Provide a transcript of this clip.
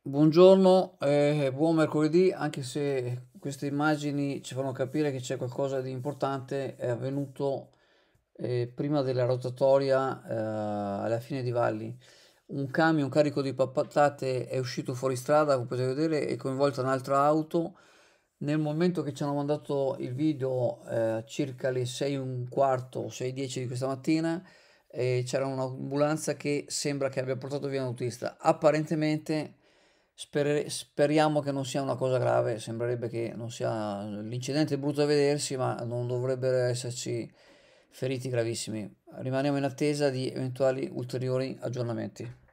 Buongiorno e eh, buon mercoledì, anche se queste immagini ci fanno capire che c'è qualcosa di importante, è avvenuto eh, prima della rotatoria eh, alla fine di Valli. Un camion carico di patate è uscito fuori strada, come potete vedere, e coinvolta un'altra auto. Nel momento che ci hanno mandato il video, eh, circa le 6 e un quarto, 6.10 di questa mattina, eh, c'era un'ambulanza che sembra che abbia portato via un autista. Apparentemente Sper speriamo che non sia una cosa grave, sembrerebbe che non sia l'incidente è brutto da vedersi, ma non dovrebbero esserci feriti gravissimi. Rimaniamo in attesa di eventuali ulteriori aggiornamenti.